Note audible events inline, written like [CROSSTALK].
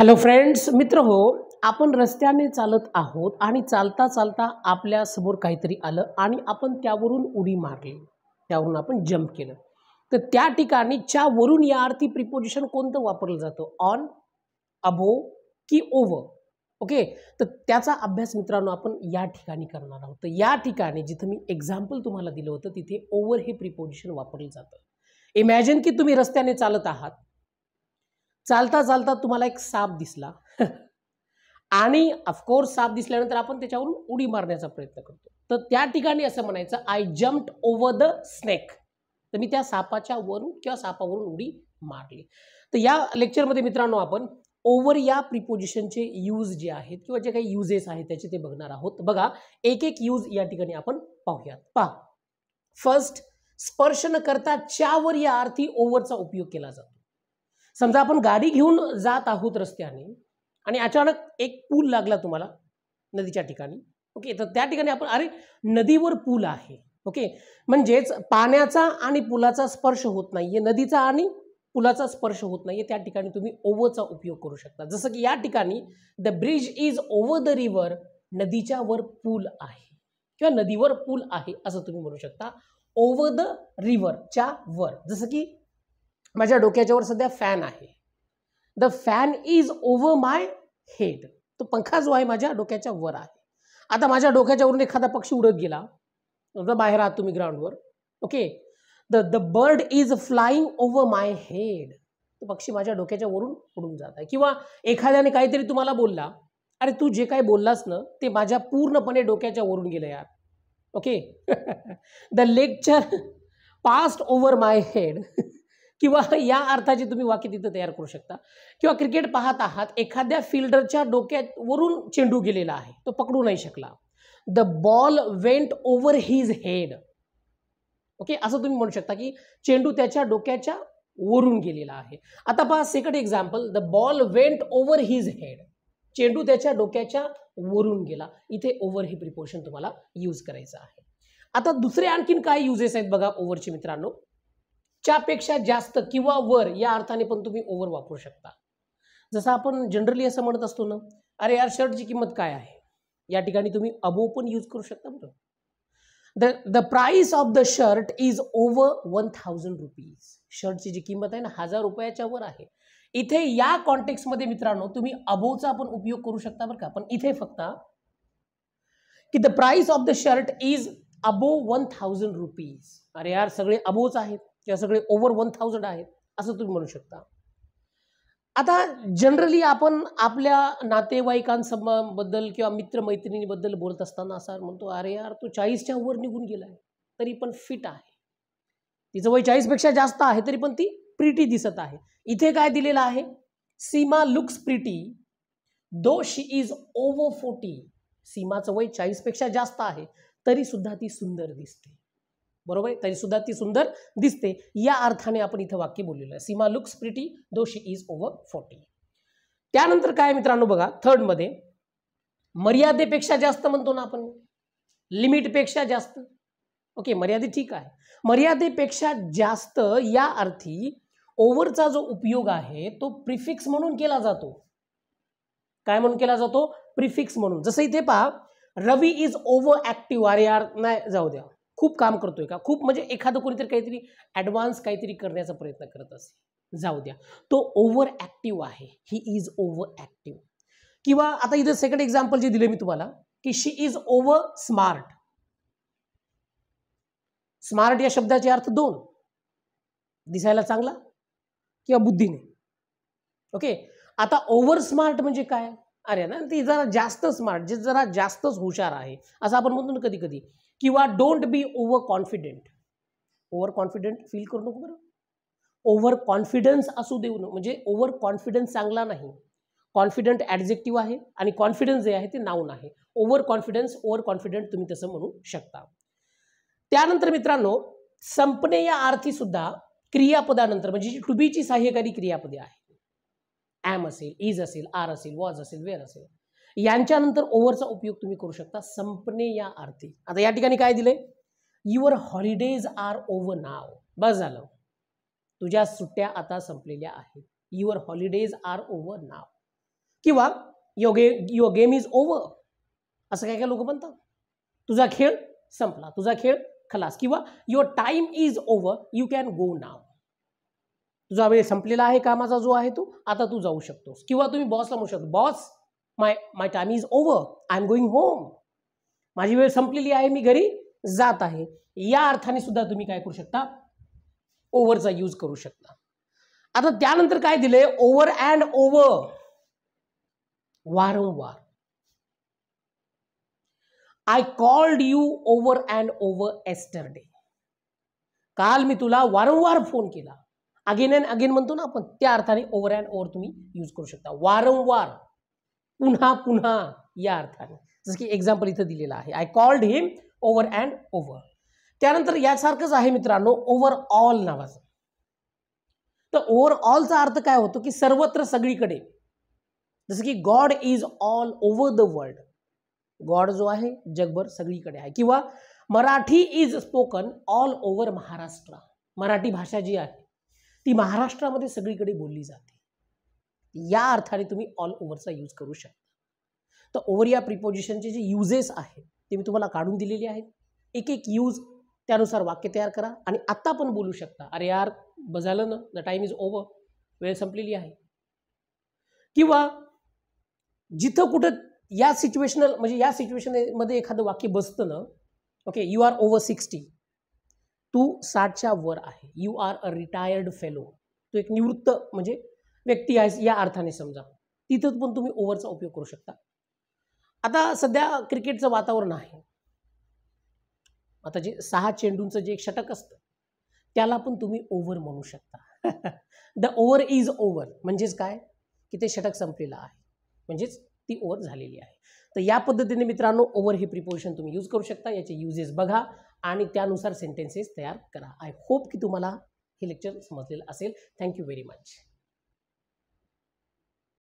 hello friends मित्र हो आपण रस्त्याने चालत आहोत आणि चालता चालता आपल्यासमोर काहीतरी आलं आणि आपण त्यावरून उडी मारली त्यावरून आपण जम्प केलं तर त्या ठिकाणी वरून या अर्थी प्रिपोजिशन कोणतं वापरलं जातं ऑन अबो की ओव्हर ओके तर त्याचा अभ्यास मित्रांनो आपण या ठिकाणी करणार आहोत तर या ठिकाणी जिथं मी एक्झाम्पल तुम्हाला दिलं होतं तिथे ओव्हर हे प्रिपोजिशन वापरलं जातं इमॅजिन की तुम्ही रस्त्याने चालत आहात चालता चालता तुम्हाला एक साप दिसला [LAUGHS] आणि ऑफकोर्स साप दिसल्यानंतर आपण त्याच्यावरून उडी मारण्याचा प्रयत्न करतो तर त्या ठिकाणी असं म्हणायचं I jumped over the snake तर मी त्या सापाच्या वरून किंवा सापावरून उडी मारली तर या लेक्चरमध्ये मित्रांनो आपण ओव्हर या प्रिपोजिशनचे यूज जे आहेत किंवा जे काही युजेस आहेत त्याचे ते बघणार आहोत बघा एक एक यूज या ठिकाणी आपण पाहूयात पहा फर्स्ट स्पर्श न करता च्यावर या अर्थी ओव्हरचा उपयोग केला जातो समझा अपन गाडी घेन जो आहोत रस्त्या अचानक एक पूल लगला तुम्हारा नदी ठिका ओके तो अपन अरे नदी पर पूल है ओके म्हणजेच पानी पुला स्पर्श हो नदी का पुला स्पर्श होत तुम्हें आहे त्या उपयोग करू शकता जस कि या the bridge is over the nadi का वर पूल कि नदी नदीवर पूल है असं तुम्ही म्हणू शकता ओव्हर द वर जस की माझ्या डोक्याच्यावर सध्या फॅन आहे the fan is over my head तो पंखा जो आहे माझ्या डोक्याच्या वर आहे आता माझ्या डोक्याच्यावरून एखादा पक्षी उडत गेला बाहेर आहात तुम्ही ग्राउंडवर okay the the bird is flying over my head तो पक्षी माझ्या डोक्याच्या वरून उडून जात आहे किंवा एखाद्याने काहीतरी तुम्हाला बोलला अरे तू जे काही बोललास ना ते माझ्या पूर्णपणे डोक्याच्या वरून गेलं यार okay the lecture passed over my head कि या अर्थाचे तुम्हें वक्य तिथं तैयार करू शता कि क्रिकेट पहात आहत एखाद एखाद्या डोक वरुण चेंडू गे तो पकडू नहीं शकला the ball went over his head okay असं तुम्ही शकता कि चेंडू तोक वरुण वरून गेलेला आता पहा second example the ball went over his head चेंडू तोक वरुण गेला इतने ओवर ही प्रिपोर्शन तुम्हारा यूज कराएं आता दुसरे आणखीन काय युजेस आहेत बघा ओव्हरचे मित्रांनो पेक्षा जास्त कि वर या अर्थाने पण तुम्ही ओव्हर वापरू शकता जस अपन जनरली असं म्हणत असतो ना अरे यार शर्टची किंमत काय आहे या ठिकाणी तुम्ही अबो पण यूज करू शकता बरं the the price of the shirt is over one thousand rupees shirt की जी किंमत है ना हजार रुपया वर है इधे य या कॉन्टेक्स्टमध्ये मित्रों तुम्हें अबो आपण उपयोग करू शकता बर का इधे इथे फक्त the price of the shirt is above one thousand rupees अरे यार सगले अबोच है या सगळे ओव्हर वन थाउजंड आहेत असं तुम्ही म्हणू शकता आता जनरली आपण आपल्या नातेवाईकांसंबद्दल किंवा मित्रमैत्रिणींबद्दल बोलत असताना असा म्हणतो अरे यार तो चाळीसच्या वर निघून गेला आहे तरी पण फिट आहे तिचं वय चाळीसपेक्षा जास्त आहे तरी पण ती प्रिटी दिसत आहे इथे काय दिलेलं आहे Seema looks pretty though she is over forty सीमाचं वय चाळीसपेक्षा जास्त आहे तरी सुद्धा ती सुंदर दिसते बरोबर तरी तरीसुद्धा ती सुंदर दिसते या अर्थाने आपण इथं वाक्य बोललेलं आहे Seema looks pretty though she is over forty त्यानंतर काय मित्रांनो बघा थर्डमध्ये मर्यादेपेक्षा जास्त म्हणतो ना आपण लिमिटपेक्षा जास्त ओके मर्यादे ठीक आहे मर्यादेपेक्षा जास्त या अर्थी ओव्हरचा जो उपयोग आहे तो प्रिफिक्स म्हणून केला जातो काय म्हणून केला जातो प्रिफिक्स म्हणून जसं इथे पहा Ravi is over active are यार नाही जाऊ द्या खूब काम करते का खूब मजे एखाद कोणीतरी काहीतरी ॲडव्हान्स काहीतरी करण्याचा प्रयत्न करत जाऊ दया तो ओवर ॲक्टिव्ह है ही इज ओवर ॲक्टिव्ह कि आता इधर सेकंड एक्जाम्पल जे दिल मैं तुम्हारा कि she is over smart smart या शब्दा अर्थ दोन दिशा चांगला कि बुद्धि ने ओके आता ओवर स्मार्ट मे अरे ना ती जरा जास्त स्मार्ट जे जरा जास्त हुशार है असं आपण कधी कधी किंवा don't be over confident over confident feel करू नको बरं ओवर कॉन्फिडन्स असू देऊ नको म्हणजे ओवर कॉन्फिडन्स चांगला नाही कॉन्फिडंट ॲडजेक्टिव्ह आहे आणि कॉन्फिडन्स जे आहे ते नाऊन आहे ओवर कॉन्फिडन्स ओवर कॉन्फिडंट तुम्ही तसं म्हणू शकता त्यानंतर मित्रांनो संपणे या अर्थी सुद्धा क्रियापदानंतर म्हणजे टू बीची सहाय्यकारी क्रियापदे आहे ॲम असेल इज असेल आर असेल वॉज असेल वेर असेल यांच्यानंतर ओव्हरचा उपयोग तुम्ही करू शकता संपणे या अर्थी आता या ठिकाणी काय दिले your holidays are over now बस झालं तुझ्या सुट्ट्या आता संपलेल्या आहेत your holidays are over now किंवा यो युअर गेम इज ओव्हर असं काय काय लोक म्हणतात तुझा खेळ संपला तुझा खेळ खलास किंवा your time is over you can go now तुझा वेळ संपलेला आहे कामाचा जो आहे तो आता तू जाऊ शकतोस किंवा तुम्ही बॉसला म्हणू शकतो boss my my time is over I am going home माझी वेळ संपलेली आहे मी घरी जात आहे या अर्थाने सुद्धा तुम्ही काय करू शकता ओव्हरचा यूज करू शकता आता त्यानंतर काय दिले ओव्हर अँड ओव्हर वारंवार I called you over and over yesterday काल मी तुला वारंवार फोन केला अगेन अँड अगेन म्हणतो ना आपण त्या अर्थाने ओव्हर अँड ओव्हर तुम्ही यूज करू शकता वारंवार पुनः पुनः या अर्थाने जस की एक्जाम्पल इतना दिल्ली है I called him over and over क्या यारख है मित्रों ओवर ऑल तो ओवर ऑल का अर्थ का होतो की सर्वत्र सगळीकडे जस की God is all over the world God जो है जगभर सगळीकडे है कि Marathi is spoken all over Maharashtra Marathi भाषा जी है ती महाराष्ट्रामध्ये सगळीकडे बोल जाती या अर्थाने तुम्ही ऑल ओव्हरचा यूज करू शकता तर ओव्हर या प्रिपोजिशनचे जे युजेस आहेत ते मी तुम्हाला काढून दिलेले आहेत एक एक यूज त्यानुसार वाक्य तयार करा आणि आत्ता पण बोलू शकता अरे यार बजालं ना द टाईम इज ओव्हर वेळ संपलेली आहे किंवा जिथं कुठं या सिच्युएशनल म्हणजे या सिच्युएशनमध्ये एखादं वाक्य बसतं ना okay you are over sixty तू साठच्या वर आहे you are a retired fellow तो एक निवृत्त म्हणजे व्यक्ति आहेस या अर्थाने समजा तिथं पण तुम्ही ओव्हरचा उपयोग करू शकता आता सध्या क्रिकेटचं वातावरण आहे आता जे सहा चेंडूंचं जे एक षटक असतं त्याला पण तुम्ही ओव्हर म्हणू शकता द ओव्हर इज ओव्हर म्हणजेच काय की ते षटक संपलेलं आहे म्हणजेच ती ओव्हर झालेली आहे तर या पद्धतीने मित्रांनो ओव्हर हे प्रिपोजिशन तुम्ही यूज करू शकता याचे युजेस बघा आणि त्यानुसार सेंटेन्सेस तयार करा आय होप की तुम्हाला हे लेक्चर समजलेलं असेल थँक्यू व्हेरी मच